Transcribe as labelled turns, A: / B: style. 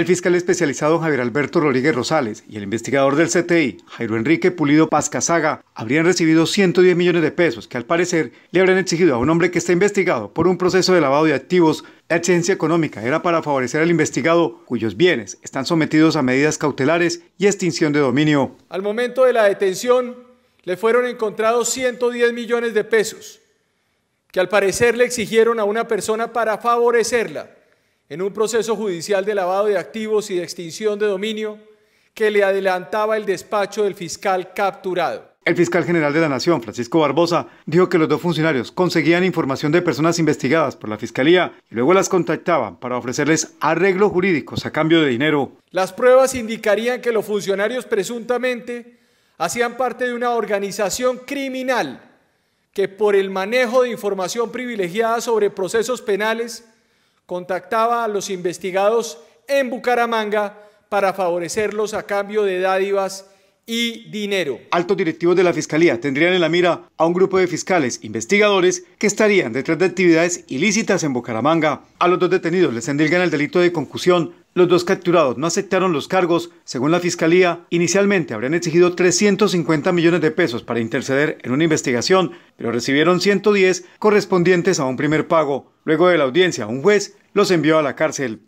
A: El fiscal especializado Javier Alberto Rodríguez Rosales y el investigador del CTI, Jairo Enrique Pulido Casaga, habrían recibido 110 millones de pesos que al parecer le habrían exigido a un hombre que está investigado por un proceso de lavado de activos. La exigencia económica era para favorecer al investigado, cuyos bienes están sometidos a medidas cautelares y extinción de dominio.
B: Al momento de la detención, le fueron encontrados 110 millones de pesos, que al parecer le exigieron a una persona para favorecerla en un proceso judicial de lavado de activos y de extinción de dominio que le adelantaba el despacho del fiscal capturado.
A: El fiscal general de la Nación, Francisco Barbosa, dijo que los dos funcionarios conseguían información de personas investigadas por la Fiscalía y luego las contactaban para ofrecerles arreglos jurídicos a cambio de dinero.
B: Las pruebas indicarían que los funcionarios presuntamente hacían parte de una organización criminal que por el manejo de información privilegiada sobre procesos penales contactaba a los investigados en Bucaramanga para favorecerlos a cambio de dádivas y dinero. Altos
A: directivos de la Fiscalía tendrían en la mira a un grupo de fiscales investigadores que estarían detrás de actividades ilícitas en Bucaramanga. A los dos detenidos les endilgan el delito de concusión. Los dos capturados no aceptaron los cargos. Según la Fiscalía, inicialmente habrían exigido 350 millones de pesos para interceder en una investigación, pero recibieron 110 correspondientes a un primer pago. Luego de la audiencia, un juez los envió a la cárcel